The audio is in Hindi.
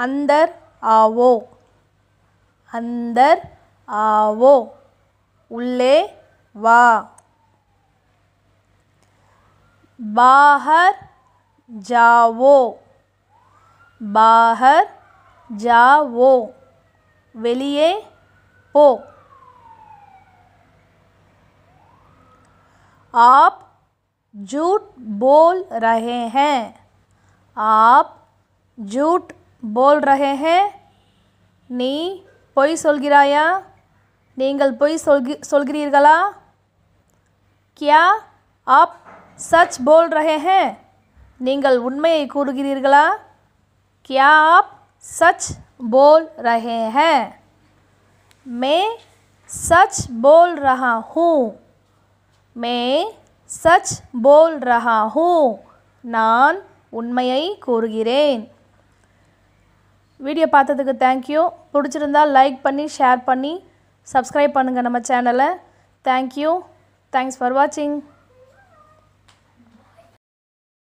अंदर आवो अंदर आवो उल्ले वा बाहर जाओ बाहर जाओ வெளியே पो आप झूठ बोल रहे हैं आप झूठ बोल रहे हैं नी पोई सोल्गिराया नींगल क्या आप सच बोल रहे हैं नींगल उनमें कूरगिरीरगला क्या आप सच बोल रहे हैं मैं सच बोल रहा हूँ मैं सच बोल रहा हूँ नान उन्मय कूरगिरेन வீடியோ பார்த்ததுக்கு தேங்க்யூ பிடிச்சிருந்தால் லைக் பண்ணி ஷேர் பண்ணி சப்ஸ்கிரைப் பண்ணுங்கள் நம்ம சேனலை தேங்க்யூ தேங்க்ஸ் ஃபார் வாட்சிங்